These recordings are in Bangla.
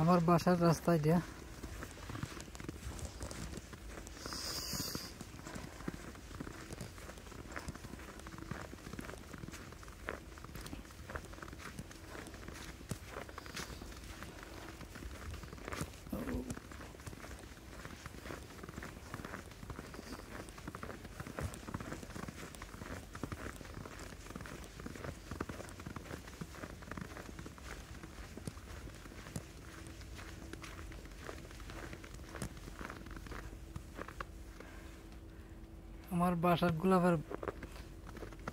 আমার বাসার রাস্তায় দিয়া আমার বাসার গোলাপের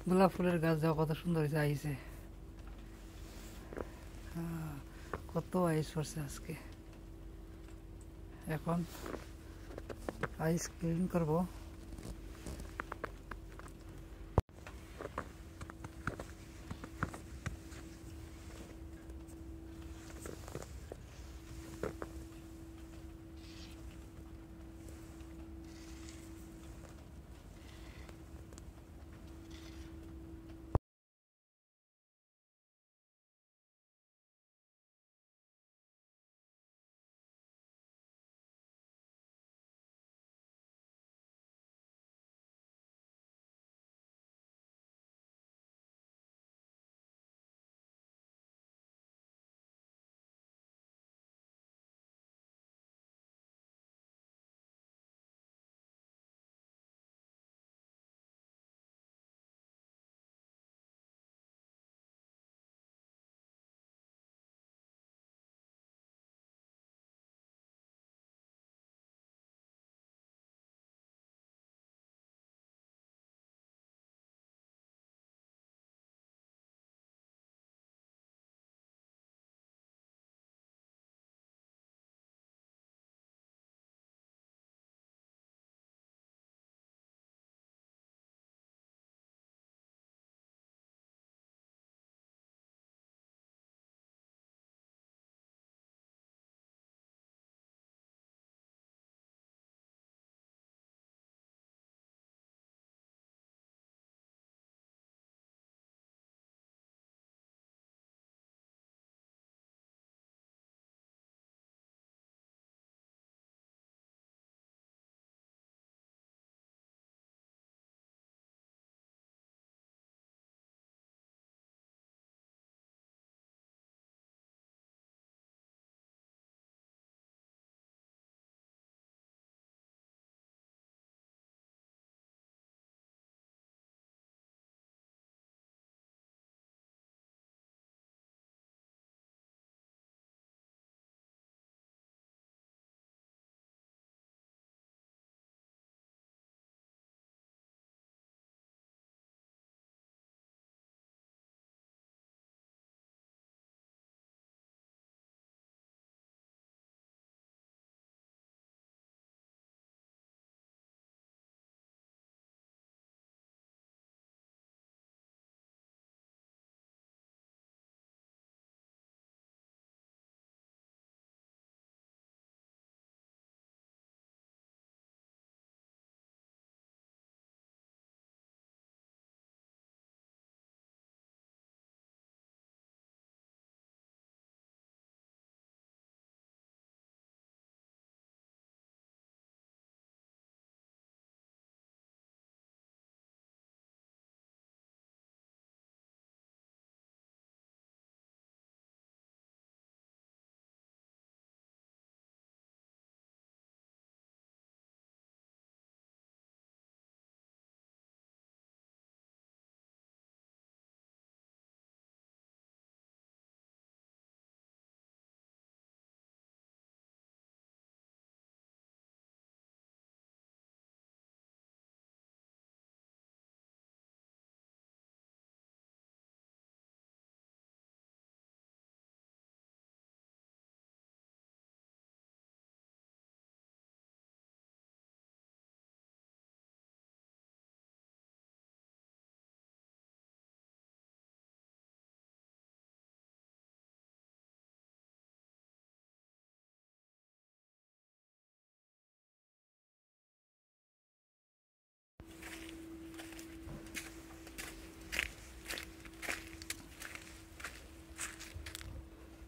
গোলাপ ফুলের গাছ যাওয়া কত সুন্দর হয়েছে আইসে কত আইস পড়ছে আজকে এখন আইস ক্লিন করবো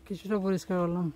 কিছুটা পরিষ্কার করলাম